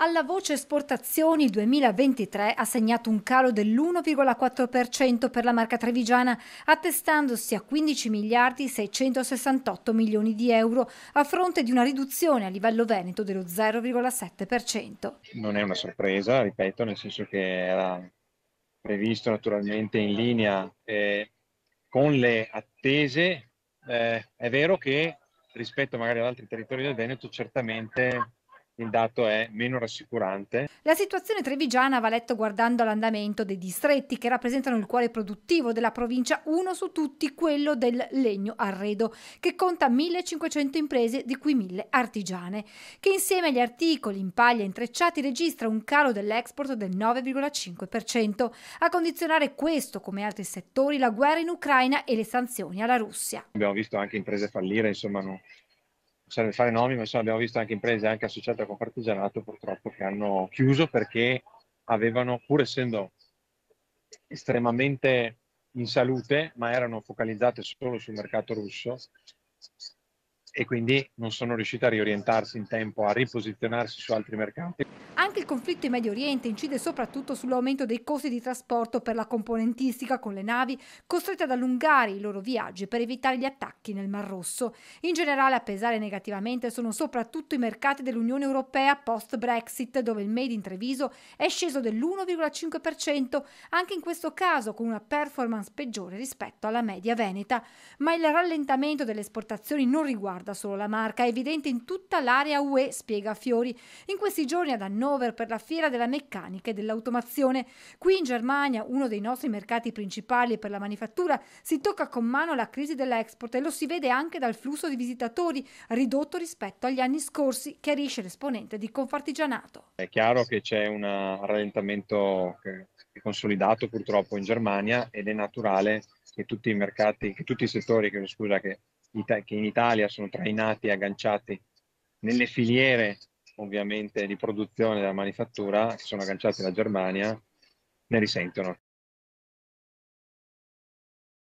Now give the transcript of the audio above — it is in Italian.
Alla voce esportazioni il 2023 ha segnato un calo dell'1,4% per la marca trevigiana, attestandosi a 15 miliardi 668 milioni di euro, a fronte di una riduzione a livello veneto dello 0,7%. Non è una sorpresa, ripeto, nel senso che era previsto naturalmente in linea eh, con le attese. Eh, è vero che rispetto magari ad altri territori del Veneto certamente il dato è meno rassicurante. La situazione trevigiana va letto guardando l'andamento dei distretti che rappresentano il cuore produttivo della provincia, uno su tutti quello del legno arredo, che conta 1500 imprese, di cui 1000 artigiane, che insieme agli articoli in paglia intrecciati registra un calo dell'export del 9,5%, a condizionare questo come altri settori la guerra in Ucraina e le sanzioni alla Russia. Abbiamo visto anche imprese fallire, insomma, no, serve fare nomi, ma insomma abbiamo visto anche imprese anche associate con Partigianato purtroppo che hanno chiuso perché avevano, pur essendo estremamente in salute, ma erano focalizzate solo sul mercato russo, e quindi non sono riusciti a riorientarsi in tempo, a riposizionarsi su altri mercati. Anche il conflitto in Medio Oriente incide soprattutto sull'aumento dei costi di trasporto per la componentistica con le navi costrette ad allungare i loro viaggi per evitare gli attacchi nel Mar Rosso. In generale a pesare negativamente sono soprattutto i mercati dell'Unione Europea post-Brexit dove il Made in Treviso è sceso dell'1,5%, anche in questo caso con una performance peggiore rispetto alla media veneta. Ma il rallentamento delle esportazioni non riguarda riguarda solo la marca, è evidente in tutta l'area UE, spiega Fiori, in questi giorni ad Hannover per la fiera della meccanica e dell'automazione. Qui in Germania, uno dei nostri mercati principali per la manifattura, si tocca con mano la crisi dell'export e lo si vede anche dal flusso di visitatori, ridotto rispetto agli anni scorsi, chiarisce l'esponente di Confartigianato. È chiaro che c'è un rallentamento eh, consolidato purtroppo in Germania ed è naturale che tutti i mercati, che tutti i settori che, scusa, che che in Italia sono trainati e agganciati nelle filiere ovviamente di produzione della manifattura, che sono agganciati alla Germania, ne risentono.